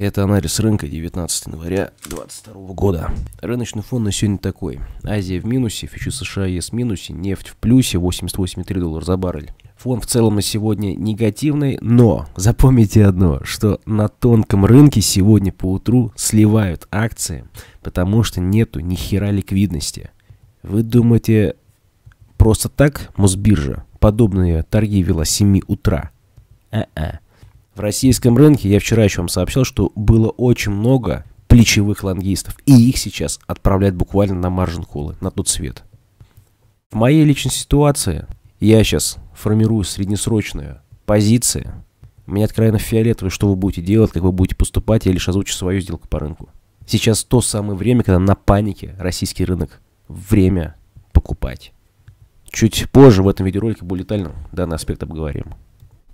Это анализ рынка 19 января 2022 года. Рыночный фон на сегодня такой. Азия в минусе, фьючи США есть в минусе, нефть в плюсе 88,3 доллара за баррель. Фон в целом на сегодня негативный, но запомните одно, что на тонком рынке сегодня по утру сливают акции, потому что нету ни хера ликвидности. Вы думаете, просто так Мосбиржа подобные торги вела с 7 утра? А-а. В российском рынке, я вчера еще вам сообщал, что было очень много плечевых лонгистов, и их сейчас отправляют буквально на маржин-колы, на тот свет. В моей личной ситуации я сейчас формирую среднесрочную позицию. Мне откровенно фиолетовый, что вы будете делать, как вы будете поступать, я лишь озвучу свою сделку по рынку. Сейчас то самое время, когда на панике российский рынок. Время покупать. Чуть позже в этом видеоролике более детально данный аспект обговорим.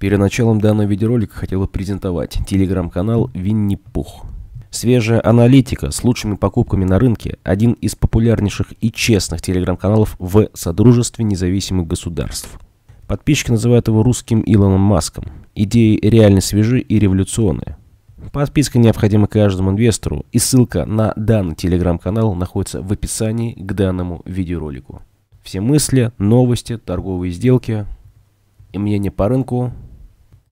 Перед началом данного видеоролика хотел бы презентовать телеграм-канал Винни-Пух. Свежая аналитика с лучшими покупками на рынке – один из популярнейших и честных телеграм-каналов в Содружестве независимых государств. Подписчики называют его русским Илоном Маском. Идеи реально свежи и революционные. Подписка необходима каждому инвестору, и ссылка на данный телеграм-канал находится в описании к данному видеоролику. Все мысли, новости, торговые сделки и мнения по рынку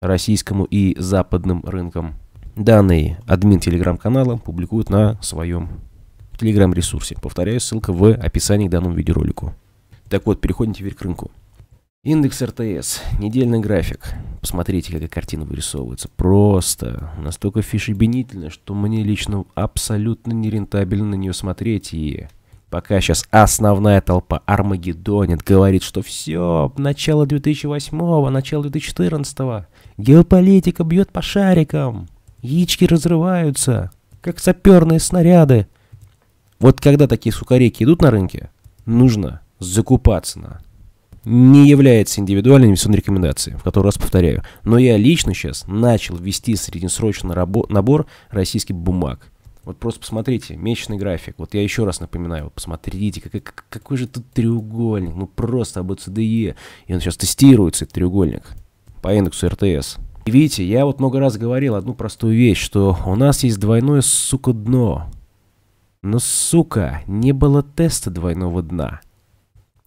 российскому и западным рынкам. Данные админ телеграм-канала публикует на своем телеграм-ресурсе. Повторяю, ссылка в описании к данному видеоролику. Так вот, переходим теперь к рынку. Индекс РТС, недельный график. Посмотрите, как эта картина вырисовывается. Просто настолько фишебенительно, что мне лично абсолютно нерентабельно на нее смотреть. И пока сейчас основная толпа Армагеддонит, говорит, что все, начало 2008, начало 2014. Геополитика бьет по шарикам. Яички разрываются, как саперные снаряды. Вот когда такие сукореки идут на рынке, нужно закупаться на. Не является индивидуальной инвестиционной рекомендацией, в которой раз повторяю. Но я лично сейчас начал вести среднесрочный набор российских бумаг. Вот просто посмотрите, месячный график. Вот я еще раз напоминаю, вот посмотрите, как, какой же тут треугольник. Ну просто об ОЦДЕ. И он сейчас тестируется, этот треугольник по индексу РТС. И видите, я вот много раз говорил одну простую вещь, что у нас есть двойное, сука, дно. Но, сука, не было теста двойного дна.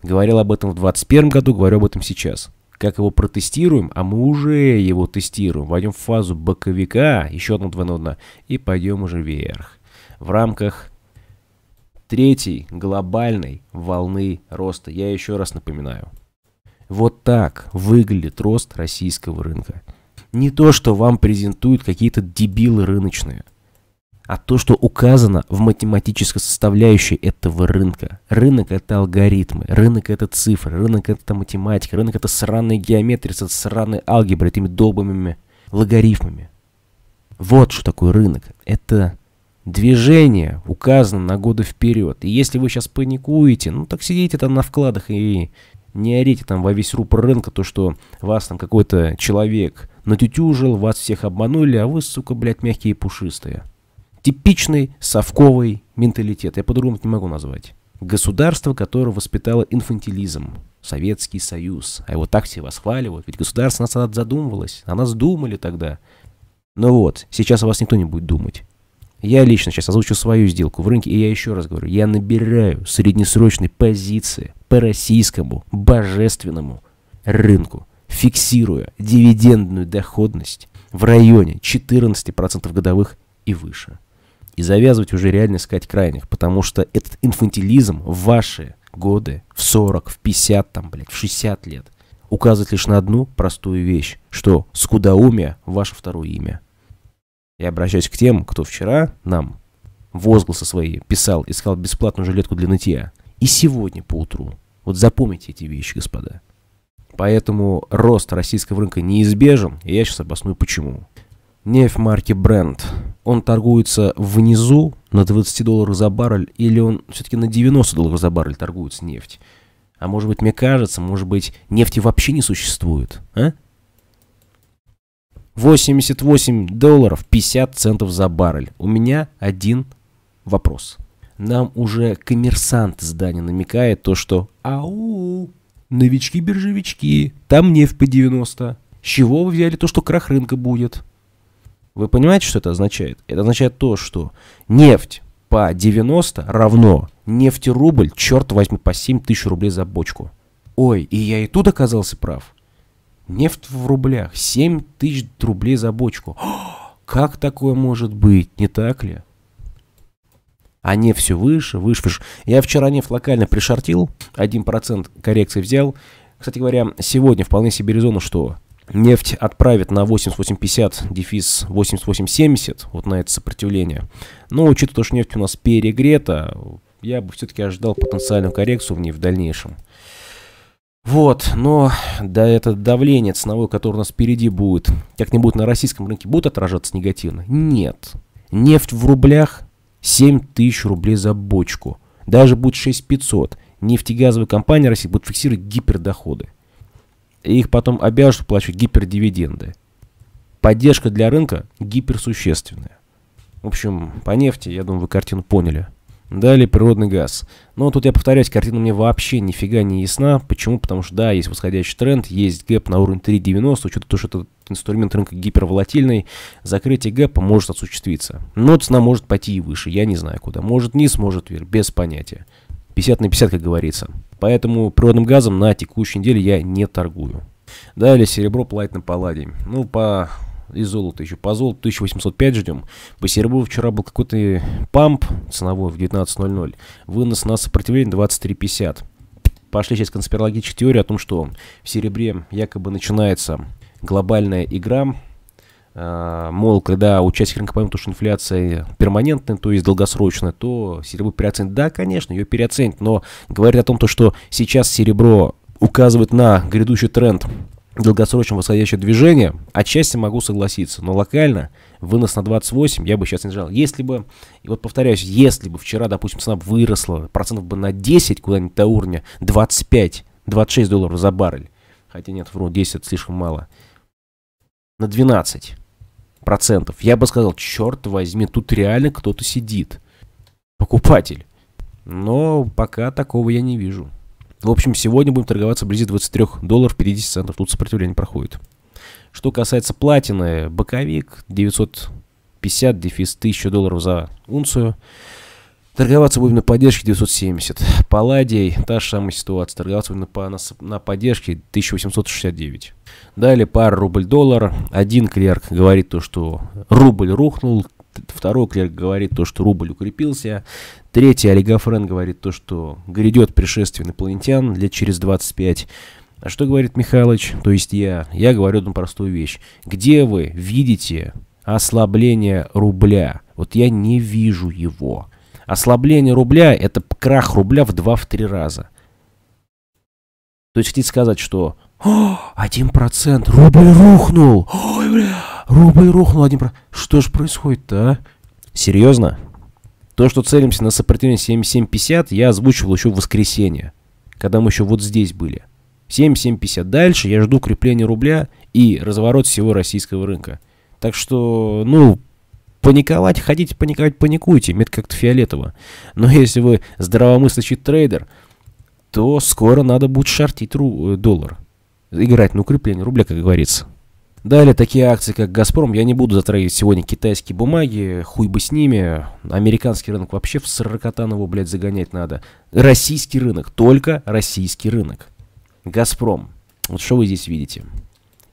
Говорил об этом в 2021 году, говорю об этом сейчас. Как его протестируем, а мы уже его тестируем. Войдем в фазу боковика, еще одно двойное дно, и пойдем уже вверх. В рамках третьей глобальной волны роста. Я еще раз напоминаю – вот так выглядит рост российского рынка. Не то, что вам презентуют какие-то дебилы рыночные, а то, что указано в математической составляющей этого рынка. Рынок — это алгоритмы, рынок — это цифры, рынок — это математика, рынок — это сраная геометрия, это сраная алгебра, этими долбанными логарифмами. Вот что такое рынок. Это движение указано на годы вперед. И если вы сейчас паникуете, ну так сидите там на вкладах и не орите там во весь рупор рынка то, что вас там какой-то человек натютюжил, вас всех обманули, а вы, сука, блядь, мягкие и пушистые. Типичный совковый менталитет, я по-другому не могу назвать. Государство, которое воспитало инфантилизм. Советский Союз. А его так все восхваливают. Ведь государство нас задумывалось. О нас думали тогда. Но ну вот, сейчас о вас никто не будет думать. Я лично сейчас озвучу свою сделку в рынке, и я еще раз говорю, я набираю среднесрочные позиции по российскому божественному рынку, фиксируя дивидендную доходность в районе 14% годовых и выше. И завязывать уже реально искать крайних, потому что этот инфантилизм в ваши годы, в 40, в 50, там, блядь, в 60 лет, указывает лишь на одну простую вещь, что скудоумие – ваше второе имя. Я обращаюсь к тем, кто вчера нам возгласы свои писал, искал бесплатную жилетку для нытья. И сегодня поутру вот запомните эти вещи, господа. Поэтому рост российского рынка неизбежен, и я сейчас обосную почему. Нефть марки Brent, он торгуется внизу на 20 долларов за баррель, или он все-таки на 90 долларов за баррель торгуется нефть? А может быть, мне кажется, может быть, нефти вообще не существует, а? 88 долларов 50 центов за баррель. У меня один вопрос – нам уже коммерсант здания намекает то, что «Ау, новички-биржевички, там нефть по 90». С чего вы взяли то, что крах рынка будет? Вы понимаете, что это означает? Это означает то, что нефть по 90 равно нефтерубль, черт возьми, по 7 тысяч рублей за бочку. Ой, и я и тут оказался прав. Нефть в рублях, 7 тысяч рублей за бочку. О, как такое может быть, не так ли? Они а все выше, выше, выше. Я вчера нефть локально пришортил, 1% коррекции взял. Кстати говоря, сегодня вполне себе резонно, что нефть отправит на 88.50, дефис 88.70, вот на это сопротивление. Но учитывая то, что нефть у нас перегрета, я бы все-таки ожидал потенциальную коррекцию в ней в дальнейшем. Вот, но да, это давление ценовое, которое у нас впереди будет, как-нибудь на российском рынке будет отражаться негативно? Нет. Нефть в рублях 7 тысяч рублей за бочку. Даже будет 6500. Нефтегазовые компании России будут фиксировать гипердоходы. И их потом обяжут плачивать гипердивиденды. Поддержка для рынка гиперсущественная. В общем, по нефти, я думаю, вы картину поняли. Далее природный газ. Но тут я повторяюсь, картина мне вообще нифига не ясна. Почему? Потому что, да, есть восходящий тренд, есть гэп на уровне 3.90, учитывая то, что этот инструмент рынка гиперволатильный, закрытие гэпа может осуществиться. Но цена может пойти и выше, я не знаю куда. Может вниз, может вверх, без понятия. 50 на 50, как говорится. Поэтому природным газом на текущей неделе я не торгую. Далее серебро, платье на палладий. Ну, по и золото еще. По золоту 1805 ждем. По серебру вчера был какой-то памп ценовой в 19.00. Вынос на сопротивление 23.50. Пошли сейчас конспирологические теории о том, что в серебре якобы начинается глобальная игра. А, мол, когда участник рынка поймут, что инфляция перманентная, то есть долгосрочная, то серебро переоценит. Да, конечно, ее переоценит, но говорит о том, то, что сейчас серебро указывает на грядущий тренд долгосрочном восходящее движение, отчасти могу согласиться, но локально вынос на 28 я бы сейчас не жал. Если бы, и вот повторяюсь, если бы вчера, допустим, цена выросла процентов бы на 10 куда-нибудь до уровня 25, 26 долларов за баррель, хотя нет, вру, 10 слишком мало, на 12 процентов, я бы сказал, черт возьми, тут реально кто-то сидит, покупатель. Но пока такого я не вижу. В общем, сегодня будем торговаться вблизи 23 долларов 50 центов. Тут сопротивление проходит. Что касается платины, боковик 950 дефис 1000 долларов за унцию. Торговаться будем на поддержке 970. Палладий, та же самая ситуация. Торговаться будем на, на, на поддержке 1869. Далее пара рубль-доллар. Один клерк говорит то, что рубль рухнул. Второй клерк говорит то, что рубль укрепился. Третий олигофрен говорит то, что грядет пришествие инопланетян лет через 25. А что говорит Михалыч, то есть я? Я говорю одну простую вещь. Где вы видите ослабление рубля? Вот я не вижу его. Ослабление рубля – это крах рубля в 2-3 раза. То есть хотите сказать, что один процент, рубль рухнул, Ой, бля, рубль рухнул один процент. Что же происходит-то, а? Серьезно? То, что целимся на сопротивление 7750, я озвучивал еще в воскресенье, когда мы еще вот здесь были. 7750 дальше, я жду крепления рубля и разворот всего российского рынка. Так что, ну, паниковать, хотите паниковать, паникуйте, мне как-то фиолетово. Но если вы здравомыслящий трейдер, то скоро надо будет шортить э, доллар. Играть на ну, укрепление рубля, как говорится. Далее такие акции, как «Газпром». Я не буду затрагивать сегодня китайские бумаги, хуй бы с ними. Американский рынок вообще в сорокатаново, блядь, загонять надо. Российский рынок, только российский рынок. «Газпром». Вот что вы здесь видите?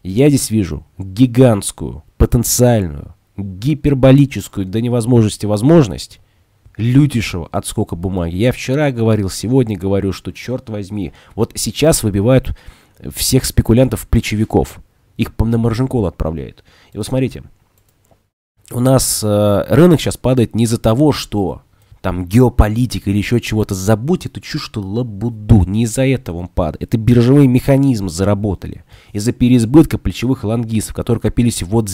Я здесь вижу гигантскую, потенциальную, гиперболическую до невозможности возможность лютейшего отскока бумаги. Я вчера говорил, сегодня говорю, что черт возьми, вот сейчас выбивают всех спекулянтов-плечевиков – их на маржин отправляет. И вот смотрите, у нас э, рынок сейчас падает не из-за того, что там геополитика или еще чего-то, забудь эту чушь, что лабуду, не из-за этого он падает. Это биржевые механизмы заработали из-за переизбытка плечевых лонгистов, которые копились вот,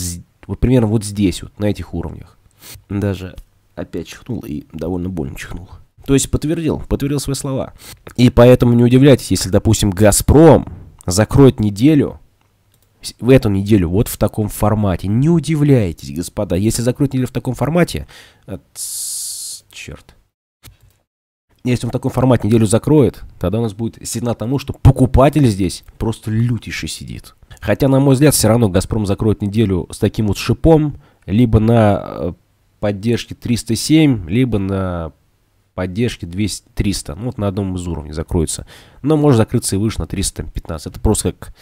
вот примерно вот здесь, вот на этих уровнях. Даже опять чихнул и довольно больно чихнул. То есть подтвердил, подтвердил свои слова. И поэтому не удивляйтесь, если, допустим, «Газпром» закроет неделю в эту неделю вот в таком формате. Не удивляйтесь, господа. Если закроют неделю в таком формате... Э, черт. Если он в таком формате неделю закроет, тогда у нас будет сильно тому, что покупатель здесь просто лютейший сидит. Хотя, на мой взгляд, все равно «Газпром» закроет неделю с таким вот шипом, либо на э, поддержке 307, либо на поддержке 200, 300. Ну, вот на одном из уровней закроется. Но может закрыться и выше на 315. Это просто как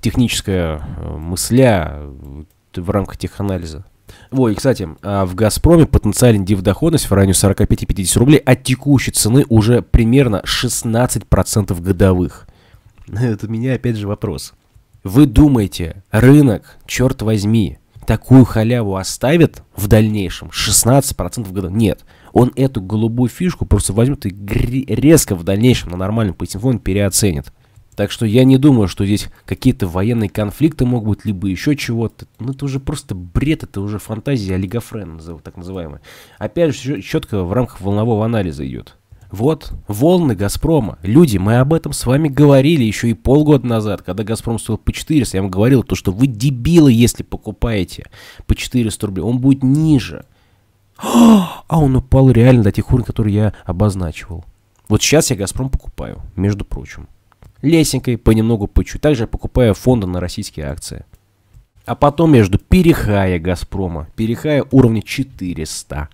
техническая э, мысля э, в рамках теханализа. Во, и, кстати, а в «Газпроме» потенциальный див доходность в районе 45-50 рублей от текущей цены уже примерно 16% годовых. Это у меня опять же вопрос. Вы думаете, рынок, черт возьми, такую халяву оставит в дальнейшем 16% в году? Нет. Он эту голубую фишку просто возьмет и резко в дальнейшем на нормальном поэтинг переоценит. Так что я не думаю, что здесь какие-то военные конфликты могут быть, либо еще чего-то. Ну, это уже просто бред, это уже фантазия олигофрен, так называемая. Опять же, четко в рамках волнового анализа идет. Вот, волны «Газпрома». Люди, мы об этом с вами говорили еще и полгода назад, когда «Газпром» стоил по 400. Я вам говорил, то, что вы дебилы, если покупаете по 400 рублей. Он будет ниже. А он упал реально до тех уровней, которые я обозначивал. Вот сейчас я «Газпром» покупаю, между прочим лесенкой понемногу по чуть, также покупая фонды на российские акции. А потом между перехая Газпрома, перехая уровня 400.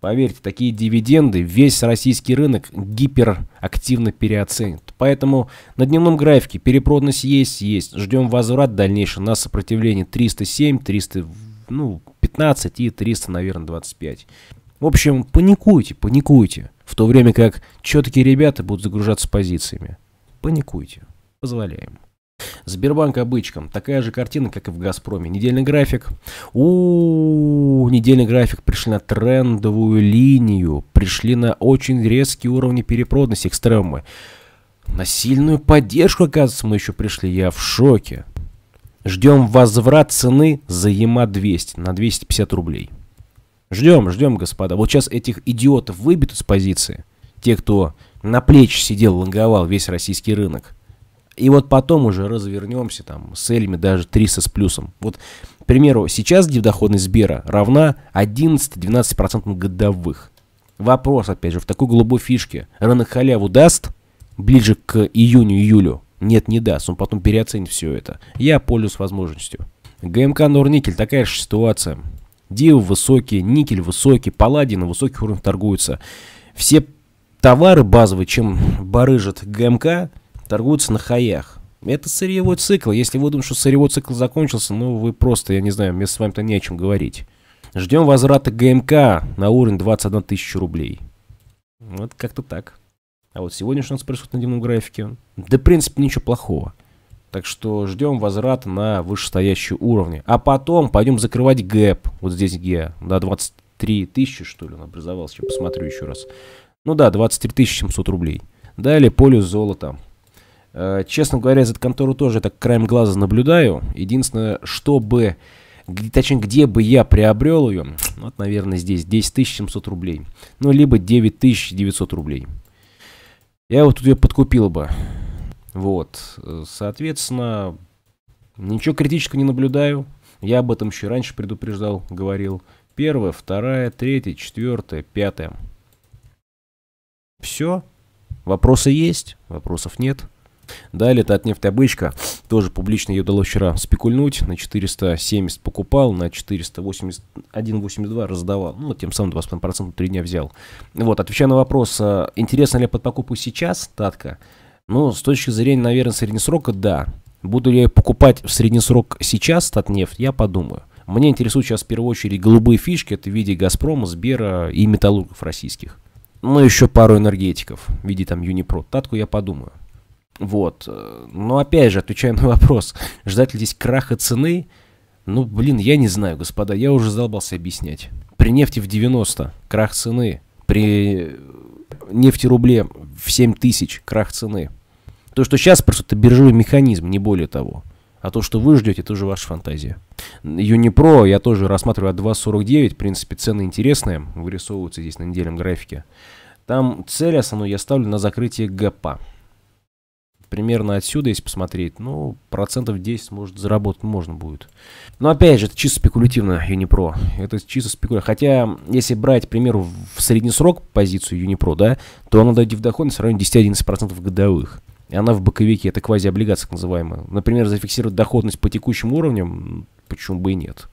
Поверьте, такие дивиденды весь российский рынок гиперактивно переоценит. Поэтому на дневном графике перепроданность есть, есть. Ждем возврат дальнейшего на сопротивление 307, 300, ну, 15 и 300, наверное, 25. В общем, паникуйте, паникуйте. В то время как четкие ребята будут загружаться позициями паникуйте. Позволяем. Сбербанк обычкам. Такая же картина, как и в Газпроме. Недельный график. У, -у, -у недельный график пришли на трендовую линию. Пришли на очень резкие уровни перепроданности экстремы. На сильную поддержку, оказывается, мы еще пришли. Я в шоке. Ждем возврат цены за ЕМА-200 на 250 рублей. Ждем, ждем, господа. Вот сейчас этих идиотов выбьют из позиции. Те, кто на плечи сидел, лонговал весь российский рынок. И вот потом уже развернемся там с Эльми даже 300 с плюсом. Вот, к примеру, сейчас дивдоходность Сбера равна 11-12% годовых. Вопрос, опять же, в такой голубой фишке. Рынок халяву даст ближе к июню-июлю? Нет, не даст. Он потом переоценит все это. Я пользуюсь возможностью. ГМК Норникель, такая же ситуация. Дио высокие, никель высокий, палладий на высоких уровнях торгуются. Все товары базовые, чем барыжит ГМК, торгуются на хаях. Это сырьевой цикл. Если вы думаете, что сырьевой цикл закончился, ну вы просто, я не знаю, мне с вами-то не о чем говорить. Ждем возврата ГМК на уровень 21 тысяча рублей. Вот как-то так. А вот сегодня что у нас происходит на дневном графике? Да, в принципе, ничего плохого. Так что ждем возврата на вышестоящие уровни. А потом пойдем закрывать гэп. Вот здесь где? До 23 тысячи, что ли, он образовался. Я посмотрю еще раз. Ну да, 23 700 рублей. Далее полюс золота. Э, честно говоря, за эту контору тоже так краем глаза наблюдаю. Единственное, чтобы, точнее, где бы я приобрел ее, вот, наверное, здесь 10 700 рублей. Ну, либо 9 900 рублей. Я вот тут ее подкупил бы. Вот, соответственно, ничего критического не наблюдаю. Я об этом еще раньше предупреждал, говорил. Первое, второе, третье, четвертое, пятое. Все. Вопросы есть, вопросов нет. Далее Татнефть-Обычка, тоже публично ее удалось вчера спекульнуть, на 470 покупал, на 481,82 раздавал, ну, тем самым 2,5% 3 дня взял. Вот, отвечая на вопрос, а интересно ли под покупку сейчас, Татка, ну, с точки зрения, наверное, среднесрока, да. Буду ли я покупать в среднесрок сейчас Татнефть, я подумаю. Мне интересуют сейчас в первую очередь голубые фишки, это в виде Газпрома, Сбера и металлургов российских. Ну, еще пару энергетиков в виде там Юнипро. Татку я подумаю. Вот. Но опять же, отвечая на вопрос, ждать ли здесь краха цены? Ну, блин, я не знаю, господа, я уже задолбался объяснять. При нефти в 90 крах цены, при нефти рубле в 7 тысяч крах цены. То, что сейчас просто это биржевой механизм, не более того. А то, что вы ждете, это уже ваша фантазия. Unipro я тоже рассматриваю а от 2.49. В принципе, цены интересные. Вырисовываются здесь на недельном графике. Там цель основной я ставлю на закрытие гэпа. Примерно отсюда, если посмотреть, ну, процентов 10, может, заработать можно будет. Но, опять же, это чисто спекулятивно Unipro. Это чисто спекулятивно. Хотя, если брать, к примеру, в средний срок позицию Unipro, да, то она дает в доходность в районе 10-11% годовых. И она в боковике, это квазиоблигация так называемая. Например, зафиксировать доходность по текущим уровням, почему бы и нет.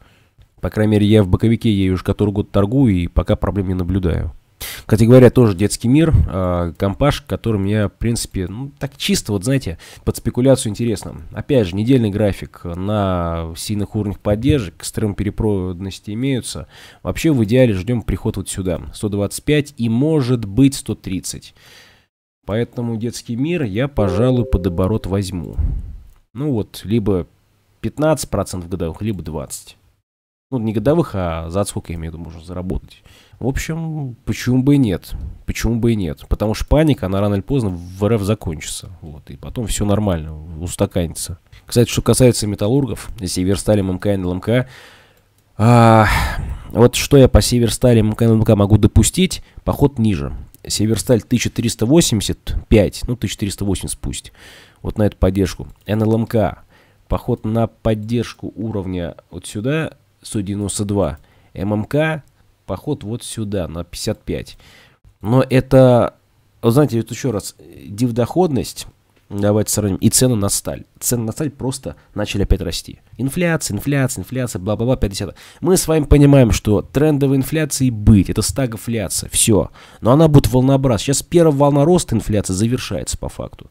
По крайней мере, я в боковике ей уже который год торгую и пока проблем не наблюдаю. Кстати говоря, тоже детский мир, э, компаш, которым я, в принципе, ну, так чисто, вот знаете, под спекуляцию интересно. Опять же, недельный график на сильных уровнях поддержек, экстрем перепроводности имеются. Вообще, в идеале ждем приход вот сюда, 125 и может быть 130. Поэтому детский мир я, пожалуй, под оборот возьму. Ну вот, либо 15% годовых, либо 20%. Ну, не годовых, а за сколько я имею в виду, можно заработать. В общем, почему бы и нет? Почему бы и нет? Потому что паника, она рано или поздно в РФ закончится. Вот, и потом все нормально, устаканится. Кстати, что касается металлургов, Северстали, МК и ЛМК, а, вот что я по Северстали, МК и ЛМК могу допустить, поход ниже. Северсталь 1385, ну 1380 пусть, вот на эту поддержку. НЛМК, поход на поддержку уровня вот сюда, 192. ММК, поход вот сюда, на 55. Но это, знаете, вот еще раз, дивдоходность Давайте сравним. И цены на сталь. Цены на сталь просто начали опять расти. Инфляция, инфляция, инфляция, бла-бла-бла, 50. Мы с вами понимаем, что трендовой инфляции быть. Это стагфляция. Все. Но она будет волнообраз. Сейчас первая волна роста инфляции завершается по факту.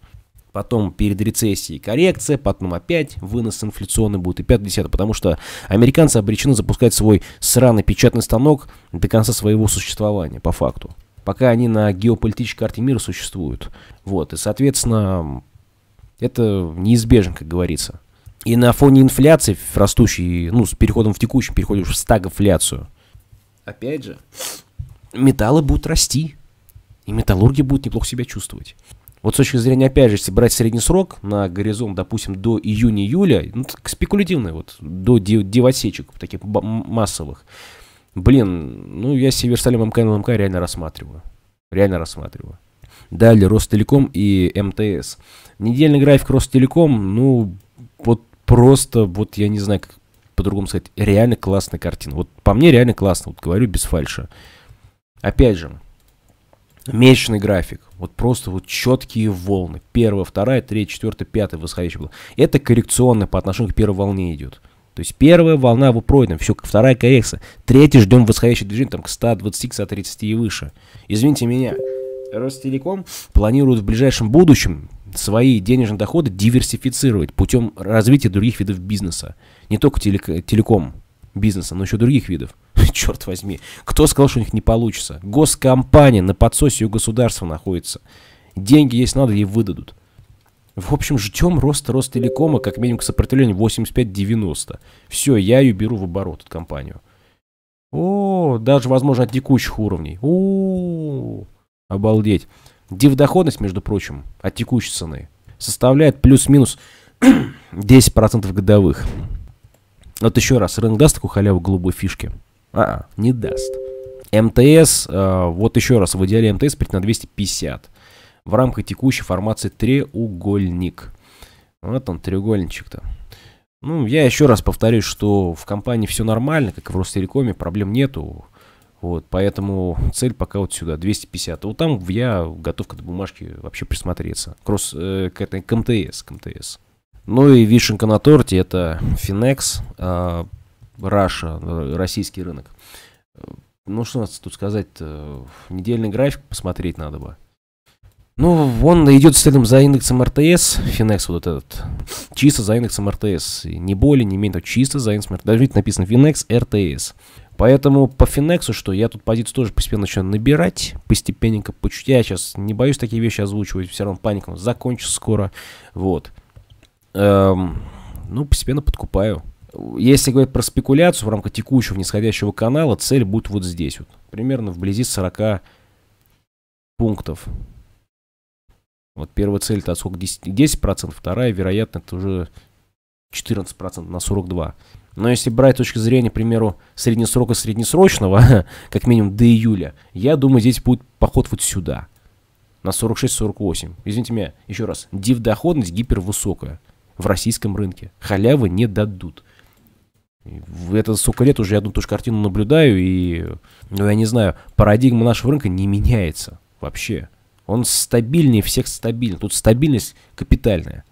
Потом перед рецессией коррекция, потом опять вынос инфляционный будет и 50, потому что американцы обречены запускать свой сраный печатный станок до конца своего существования, по факту пока они на геополитической карте мира существуют. Вот, и, соответственно, это неизбежно, как говорится. И на фоне инфляции, растущей, ну, с переходом в текущую, переходишь в стагофляцию, опять же, металлы будут расти, и металлурги будут неплохо себя чувствовать. Вот с точки зрения, опять же, если брать средний срок на горизонт, допустим, до июня-июля, ну, спекулятивный, вот, до девосечек таких массовых, Блин, ну я Северсталим МК на МК реально рассматриваю. Реально рассматриваю. Далее Ростелеком и МТС. Недельный график Ростелеком, ну, вот просто, вот я не знаю, как по-другому сказать, реально классная картина. Вот по мне реально классно, вот говорю без фальши. Опять же, месячный график. Вот просто вот четкие волны. Первая, вторая, третья, четвертая, пятая восходящая была. Это коррекционно по отношению к первой волне идет. То есть первая волна его пройдена, все, вторая коррекция. Третья ждем восходящий движение там, к 120, к 130 и выше. Извините меня, Ростелеком планирует в ближайшем будущем свои денежные доходы диверсифицировать путем развития других видов бизнеса. Не только телек- телеком бизнеса, но еще других видов. Черт возьми, кто сказал, что у них не получится? Госкомпания на подсосе у государства находится. Деньги, если надо, ей выдадут. В общем, ждем роста роста Ростелекома как минимум к сопротивлению 85-90. Все, я ее беру в оборот, эту компанию. О, даже, возможно, от текущих уровней. О, обалдеть. Дивдоходность, между прочим, от текущей цены составляет плюс-минус 10% годовых. Вот еще раз, рынок даст такую халяву голубой фишки? А, не даст. МТС, э, вот еще раз, в идеале МТС на 250 в рамках текущей формации треугольник. Вот он, треугольничек-то. Ну, я еще раз повторюсь, что в компании все нормально, как и в Ростелекоме, проблем нету. Вот, поэтому цель пока вот сюда, 250. Вот там я готов к этой бумажке вообще присмотреться. Кросс, э, к этой, к МТС, к МТС. Ну и вишенка на торте, это Finex, а, э, российский рынок. Ну, что нас тут сказать -то? Недельный график посмотреть надо бы. Ну, он идет следом за индексом РТС, Finex вот этот, чисто за индексом РТС, не более, не менее, чисто за индексом РТС, даже видите, написано Finex РТС. Поэтому по Финексу, что я тут позицию тоже постепенно начинаю набирать, постепенненько, по чуть. Я сейчас не боюсь такие вещи озвучивать, все равно паника закончится скоро, вот. Эм, ну, постепенно подкупаю. Если говорить про спекуляцию в рамках текущего нисходящего канала, цель будет вот здесь вот, примерно вблизи 40 пунктов. Вот первая цель-то отскок 10%, 10%, вторая, вероятно, это уже 14% на 42%. Но если брать точки зрения, к примеру, среднесрока среднесрочного, как минимум до июля, я думаю, здесь будет поход вот сюда, на 46-48. Извините меня, еще раз, дивдоходность гипервысокая в российском рынке. Халявы не дадут. Это сколько лет уже я одну ту же картину наблюдаю, и, ну, я не знаю, парадигма нашего рынка не меняется вообще. Он стабильнее всех стабильно. Тут стабильность капитальная.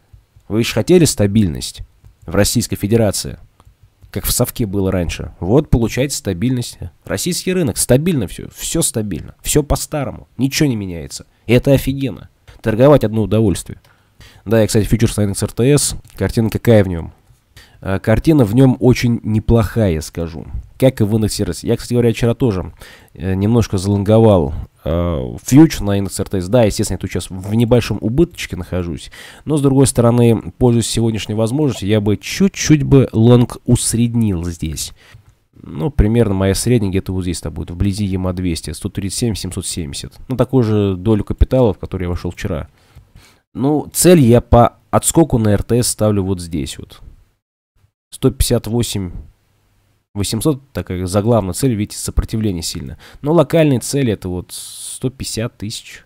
Вы же хотели стабильность в Российской Федерации, как в Совке было раньше. Вот получайте стабильность. Российский рынок, стабильно все, все стабильно, все по-старому, ничего не меняется. И это офигенно. Торговать одно удовольствие. Да, я кстати, фьючерс на РТС, картина какая в нем? Э, картина в нем очень неплохая, скажу. Как и в Index Я, кстати говоря, вчера тоже э, немножко залонговал э, фьюч на Index Да, естественно, я тут сейчас в небольшом убыточке нахожусь. Но, с другой стороны, пользуясь сегодняшней возможностью, я бы чуть-чуть бы лонг усреднил здесь. Ну, примерно моя средняя где-то вот здесь-то будет, вблизи ЕМА 200, 137, 770. Ну, такую же долю капитала, в который я вошел вчера. Ну, цель я по отскоку на РТС ставлю вот здесь вот. 158 800, так как главную цель, видите, сопротивление сильно. Но локальные цели это вот 150 тысяч.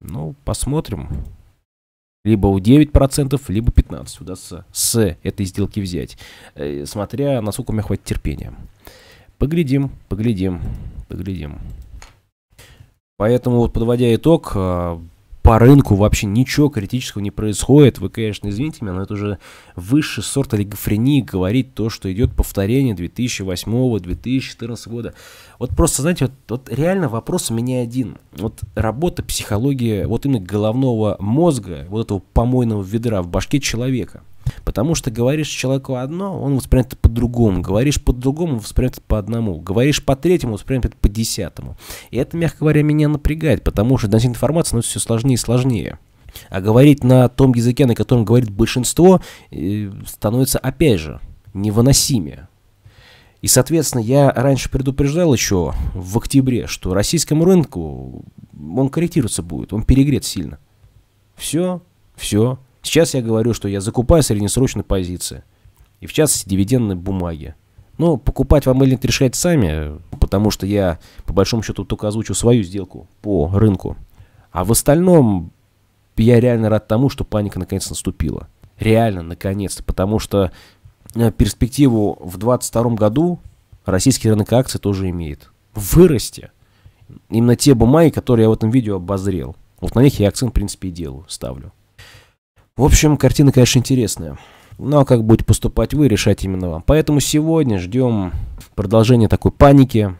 Ну, посмотрим. Либо у 9%, либо 15% удастся с этой сделки взять. Э, смотря, насколько у меня хватит терпения. Поглядим, поглядим, поглядим. Поэтому, вот подводя итог, а, по рынку вообще ничего критического не происходит. Вы, конечно, извините меня, но это уже высший сорт олигофрении говорит то, что идет повторение 2008-2014 года. Вот просто, знаете, вот, вот реально вопрос у меня один. Вот работа психологии вот именно головного мозга, вот этого помойного ведра в башке человека – Потому что говоришь человеку одно, он воспринимает это по-другому. Говоришь по-другому, воспринимает это по одному. Говоришь по третьему, воспринимает это по десятому. И это, мягко говоря, меня напрягает, потому что доносить информацию становится все сложнее и сложнее. А говорить на том языке, на котором говорит большинство, э, становится, опять же, невыносимее. И, соответственно, я раньше предупреждал еще в октябре, что российскому рынку он корректироваться будет, он перегрет сильно. Все, все, Сейчас я говорю, что я закупаю среднесрочные позиции. И в частности дивидендные бумаги. Но покупать вам или нет решать сами, потому что я по большому счету только озвучу свою сделку по рынку. А в остальном я реально рад тому, что паника наконец наступила. Реально, наконец-то. Потому что э, перспективу в 2022 году российский рынок акций тоже имеет. Вырасти. Именно те бумаги, которые я в этом видео обозрел. Вот на них я акцент, в принципе, и делаю, ставлю. В общем, картина, конечно, интересная. Но ну, а как будете поступать вы, решать именно вам. Поэтому сегодня ждем продолжения такой паники.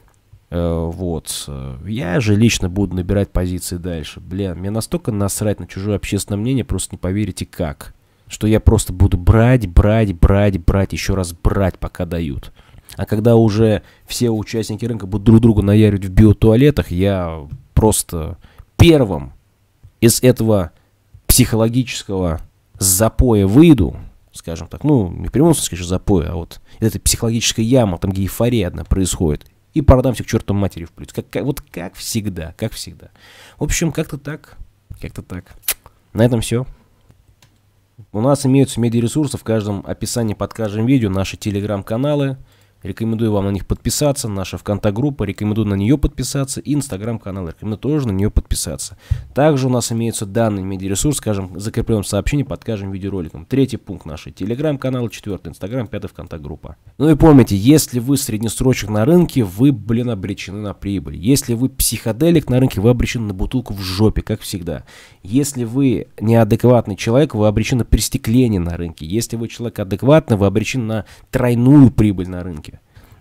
Э, вот. Я же лично буду набирать позиции дальше. Бля, мне настолько насрать на чужое общественное мнение, просто не поверите как. Что я просто буду брать, брать, брать, брать, еще раз брать, пока дают. А когда уже все участники рынка будут друг друга наяривать в биотуалетах, я просто первым из этого психологического запоя выйду, скажем так, ну, не в прямом смысле, запоя, а вот эта психологическая яма, там, где эйфория одна происходит, и продам всех к чертом матери в плюс. Как, как, вот как всегда, как всегда. В общем, как-то так, как-то так. На этом все. У нас имеются медиаресурсы в каждом описании под каждым видео, наши телеграм-каналы, Рекомендую вам на них подписаться, наша ВКонтакт-группа, рекомендую на нее подписаться, и Инстаграм-канал, рекомендую тоже на нее подписаться. Также у нас имеются данные медиаресурс, скажем, закрепленном сообщении под каждым видеороликом. Третий пункт нашей Телеграм-канал, четвертый Инстаграм, пятый ВКонтакт-группа. Ну и помните, если вы среднесрочек на рынке, вы, блин, обречены на прибыль. Если вы психоделик на рынке, вы обречены на бутылку в жопе, как всегда. Если вы неадекватный человек, вы обречены на пристекление на рынке. Если вы человек адекватный, вы обречены на тройную прибыль на рынке.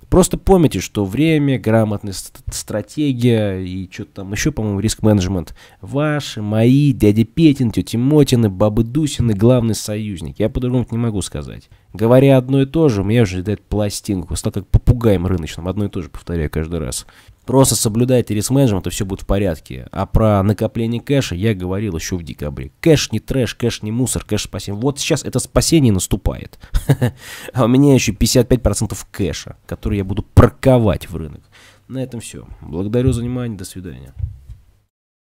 Просто помните, что время, грамотность, стратегия и что-то там еще, по-моему, риск-менеджмент ваши, мои, дядя Петин, тетя Мотины, бабы Дусины, главный союзник. Я по-другому не могу сказать. Говоря одно и то же, меня уже ждет пластинку. Стал как попугаем рыночным, одно и то же повторяю каждый раз. Просто соблюдайте риск-менеджмент, и все будет в порядке. А про накопление кэша я говорил еще в декабре. Кэш не трэш, кэш не мусор, кэш спасение. Вот сейчас это спасение наступает. А у меня еще 55% кэша, который я буду парковать в рынок. На этом все. Благодарю за внимание, до свидания.